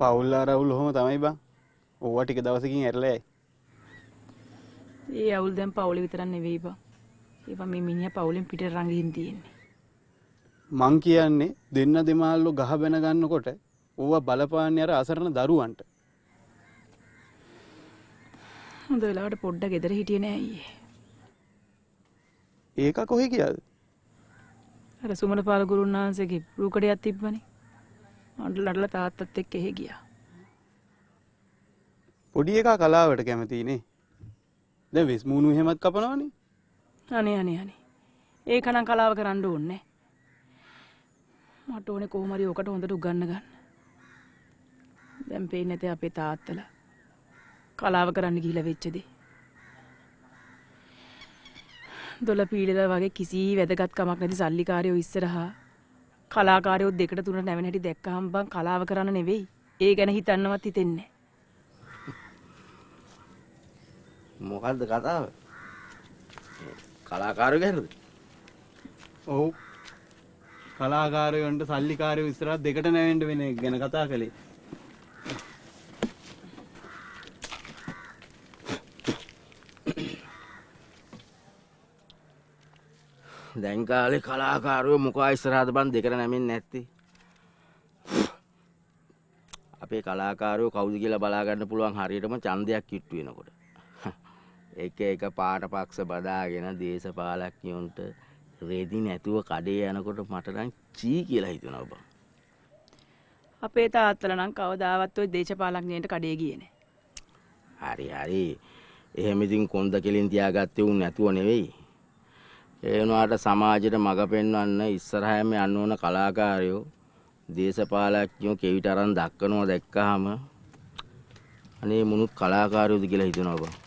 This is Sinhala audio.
පවුල් අරවුල් හොම තමයි බං ඕවා ටික දවසකින් ඇරලා ඒ අවුල් දැන් පවුල විතරක් නෙවෙයි බං ඒවා මේ මිනිහා පවුලෙන් පිට රඟින් තියෙන්නේ මං කියන්නේ දෙන්න දෙමාල්ලෝ ගහ බැන ගන්නකොට ඕවා බලපාන්නේ අර අසරණ දරුවන්ට හොඳ වෙලාවට පොඩ්ඩක් ගෙදර හිටියේ නෑ අයියේ ඒක කොහේ ගියාද අර සුමන පාල ගුරුන් වහන්සේගේ රූකඩයක් තිබ්බනේ ලඩල තාත්තත් එක් එහෙ ගියා. පොඩි එකා කලාවට කැමතිනේ. දැන් වෙස් මූණු එහෙමත් කපනවනේ. අනේ අනේ අනේ. ඒකනම් කලාව කරන්න ඕනේ. මට ඕනේ කොහොම හරි ඔකට හොඳට උගන්න ගන්න. දැන් පේන්නේ නැතේ අපේ තාත්තලා. කලාව කරන්න ගිහිලා වෙච්ච දේ. දොළ පීඩලා වගේ කිසි වැදගත්කමක් නැති සල්ලිකාරයෝ ඉස්සරහා කලාකාරයොත් දෙකට තුනට නැවෙන හැටි දැක්කහම බං කලාව කරන්න නෙවෙයි. ඒ ගැන හිතන්නවත් හිතෙන්නේ මොකක්ද කතාව? කලාකාරයෝ ගැනද? ඔව්. කලාකාරයන්ට සල්ලිකාරයෝ ඉස්සරහ දෙකට නැවෙන්න වෙන එක ගැන කතා කළේ. දැන්කාලෙ කලාකාරුව මොකා ඉස්සරහද බන් දෙකර නැමෙන් නැත්ති අපේ කලාකාරයෝ කවුද කියලා බලාගන්න පුළුවන් හරියටම චන්දයක් කිට්ටු වෙනකොට එක එක පාට පක්ෂ බදාගෙන දේශපාලක්ඥයොන්ට රෙදි නැතුව කඩේ යනකොට මටනම් චී කියලා හිතෙනවා බං. අපේ තාත්තලා නම් කවදාවත් ওই දේශපාලඥයන්ට කඩේ ගියේ නැහැ. හරි හරි. එහෙම ඉතින් කොන්ද කෙලින් තියාගත්තේ උන් නැතුව නෙවෙයි. ඒ වුණාට සමාජයට මඟ පෙන්වන්න ඉස්සරහම යන්න ඕන කලාකාරයෝ දේශපාලඥයෝ කෙවිතරම් දක්වනවා දැක්කහම අනේ මුනුත් කලාකාරයෝද කියලා හිතනවා බං